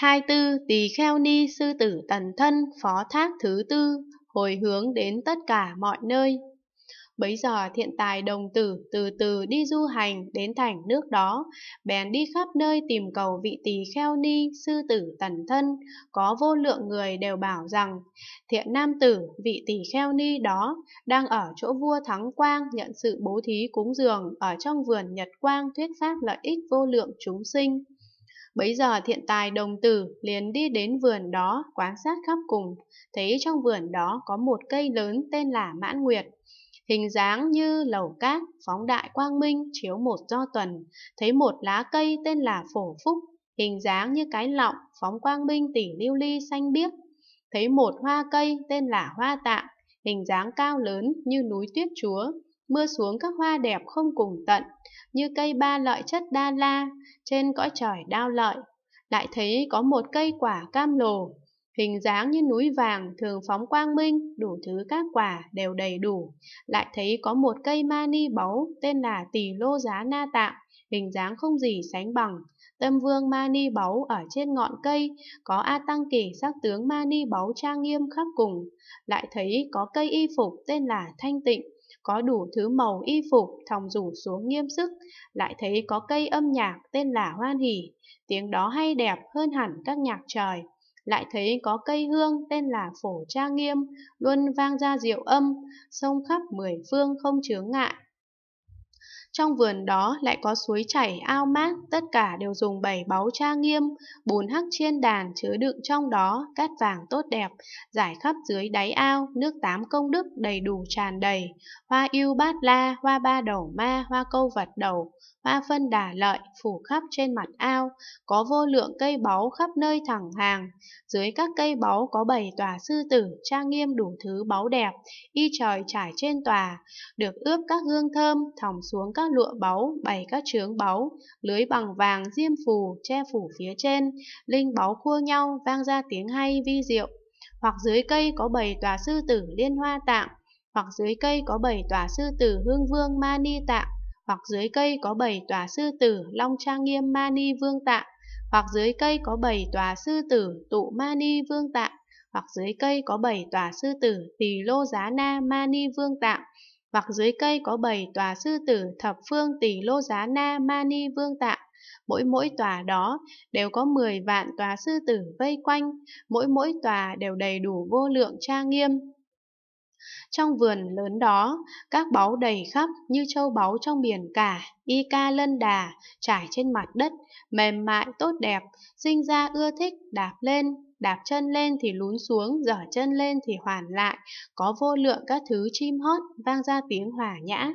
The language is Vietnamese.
hai tư tỳ kheo ni sư tử tần thân phó thác thứ tư, hồi hướng đến tất cả mọi nơi. Bấy giờ thiện tài đồng tử từ từ đi du hành đến thành nước đó, bèn đi khắp nơi tìm cầu vị tỳ kheo ni, sư tử tần thân, có vô lượng người đều bảo rằng, thiện nam tử, vị tỳ kheo ni đó, đang ở chỗ vua Thắng Quang nhận sự bố thí cúng dường ở trong vườn Nhật Quang thuyết pháp lợi ích vô lượng chúng sinh. Bấy giờ thiện tài đồng tử liền đi đến vườn đó quan sát khắp cùng, thấy trong vườn đó có một cây lớn tên là mãn nguyệt. Hình dáng như lầu cát, phóng đại quang minh, chiếu một do tuần, thấy một lá cây tên là phổ phúc, hình dáng như cái lọng, phóng quang minh tỷ lưu ly xanh biếc. Thấy một hoa cây tên là hoa tạng, hình dáng cao lớn như núi tuyết chúa, mưa xuống các hoa đẹp không cùng tận, như cây ba lợi chất đa la, trên cõi trời đao lợi. Lại thấy có một cây quả cam lồ, hình dáng như núi vàng thường phóng quang minh, đủ thứ các quả đều đầy đủ. Lại thấy có một cây mani báu tên là tỳ lô giá na tạng, hình dáng không gì sánh bằng. Tâm vương Mani Báu ở trên ngọn cây, có A Tăng Kỳ sắc tướng Mani Báu trang nghiêm khắp cùng. Lại thấy có cây y phục tên là Thanh Tịnh, có đủ thứ màu y phục thòng rủ xuống nghiêm sức, lại thấy có cây âm nhạc tên là hoan hỉ, tiếng đó hay đẹp hơn hẳn các nhạc trời. Lại thấy có cây hương tên là phổ tra nghiêm, luôn vang ra diệu âm, sông khắp mười phương không chướng ngại trong vườn đó lại có suối chảy ao mát, tất cả đều dùng bảy báu tra nghiêm, bốn hắc chiên đàn chứa đựng trong đó, cát vàng tốt đẹp, giải khắp dưới đáy ao, nước tám công đức đầy đủ tràn đầy, hoa yêu bát la, hoa ba đầu ma, hoa câu vật đầu, hoa phân đà lợi phủ khắp trên mặt ao, có vô lượng cây báu khắp nơi thẳng hàng. Dưới các cây báu có bảy tòa sư tử, tra nghiêm đủ thứ báu đẹp, y trời trải trên tòa, được ướp các hương thơm, thòng xuống các các lụa báu, bày các trướng báu, lưới bằng vàng diêm phù che phủ phía trên, linh báu cua nhau vang ra tiếng hay vi diệu. Hoặc dưới cây có bầy tòa sư tử liên hoa tạng, hoặc dưới cây có bầy tòa sư tử hương vương ma ni tạng, hoặc dưới cây có bầy tòa sư tử long trang nghiêm ma ni vương tạng, hoặc dưới cây có bầy tòa sư tử tụ ma ni vương tạng, hoặc dưới cây có bảy tòa sư tử tỳ lô giá na ma ni vương tạng hoặc dưới cây có bảy tòa sư tử thập phương tỷ lô giá na mani vương tạng. Mỗi mỗi tòa đó đều có 10 vạn tòa sư tử vây quanh, mỗi mỗi tòa đều đầy đủ vô lượng tra nghiêm, trong vườn lớn đó, các báu đầy khắp như châu báu trong biển cả, y ca lân đà, trải trên mặt đất, mềm mại tốt đẹp, sinh ra ưa thích đạp lên, đạp chân lên thì lún xuống, dở chân lên thì hoàn lại, có vô lượng các thứ chim hót vang ra tiếng hòa nhã.